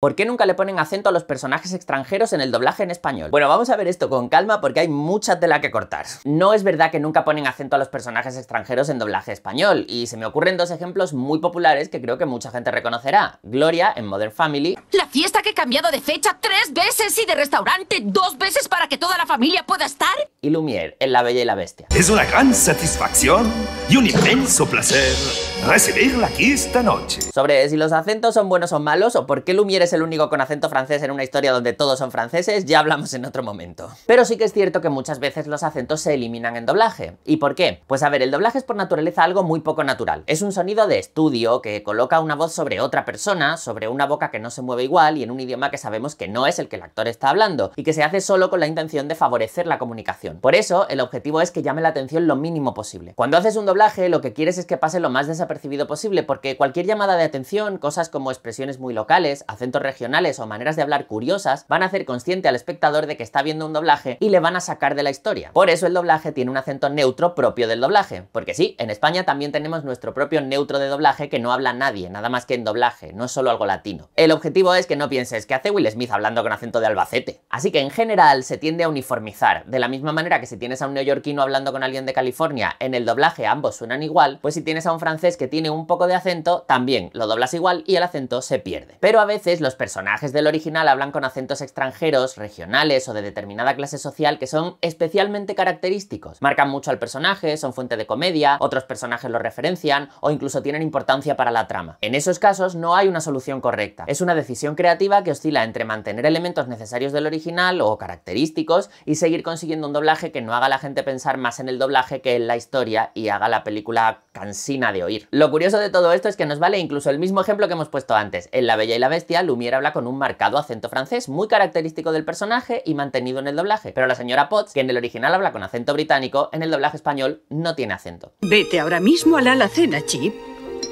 ¿Por qué nunca le ponen acento a los personajes extranjeros en el doblaje en español? Bueno, vamos a ver esto con calma porque hay mucha tela que cortar. No es verdad que nunca ponen acento a los personajes extranjeros en doblaje español, y se me ocurren dos ejemplos muy populares que creo que mucha gente reconocerá. Gloria en Modern Family. La fiesta que he cambiado de fecha tres veces y de restaurante dos veces para que toda la familia pueda estar y Lumière en La Bella y la Bestia. Es una gran satisfacción y un inmenso placer recibirla aquí esta noche. Sobre si los acentos son buenos o malos o por qué Lumière es el único con acento francés en una historia donde todos son franceses, ya hablamos en otro momento. Pero sí que es cierto que muchas veces los acentos se eliminan en doblaje. ¿Y por qué? Pues a ver, el doblaje es por naturaleza algo muy poco natural. Es un sonido de estudio que coloca una voz sobre otra persona, sobre una boca que no se mueve igual y en un idioma que sabemos que no es el que el actor está hablando y que se hace solo con la intención de favorecer la comunicación por eso, el objetivo es que llame la atención lo mínimo posible. Cuando haces un doblaje, lo que quieres es que pase lo más desapercibido posible, porque cualquier llamada de atención, cosas como expresiones muy locales, acentos regionales o maneras de hablar curiosas, van a hacer consciente al espectador de que está viendo un doblaje y le van a sacar de la historia. Por eso el doblaje tiene un acento neutro propio del doblaje, porque sí, en España también tenemos nuestro propio neutro de doblaje que no habla nadie, nada más que en doblaje, no es solo algo latino. El objetivo es que no pienses que hace Will Smith hablando con acento de Albacete. Así que en general se tiende a uniformizar, de la misma manera manera que si tienes a un neoyorquino hablando con alguien de California, en el doblaje ambos suenan igual, pues si tienes a un francés que tiene un poco de acento, también lo doblas igual y el acento se pierde. Pero a veces los personajes del original hablan con acentos extranjeros, regionales o de determinada clase social que son especialmente característicos. Marcan mucho al personaje, son fuente de comedia, otros personajes lo referencian o incluso tienen importancia para la trama. En esos casos no hay una solución correcta. Es una decisión creativa que oscila entre mantener elementos necesarios del original o característicos y seguir consiguiendo un doblaje que no haga la gente pensar más en el doblaje que en la historia y haga la película cansina de oír. Lo curioso de todo esto es que nos vale incluso el mismo ejemplo que hemos puesto antes. En La Bella y la Bestia, Lumière habla con un marcado acento francés, muy característico del personaje y mantenido en el doblaje. Pero la señora Potts, que en el original habla con acento británico, en el doblaje español no tiene acento. Vete ahora mismo a la alacena, Chip.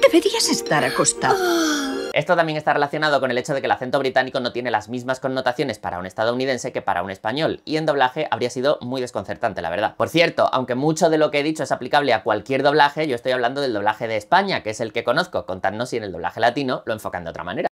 Deberías estar acostado. Ah. Esto también está relacionado con el hecho de que el acento británico no tiene las mismas connotaciones para un estadounidense que para un español, y en doblaje habría sido muy desconcertante, la verdad. Por cierto, aunque mucho de lo que he dicho es aplicable a cualquier doblaje, yo estoy hablando del doblaje de España, que es el que conozco, contadnos si en el doblaje latino lo enfocan de otra manera.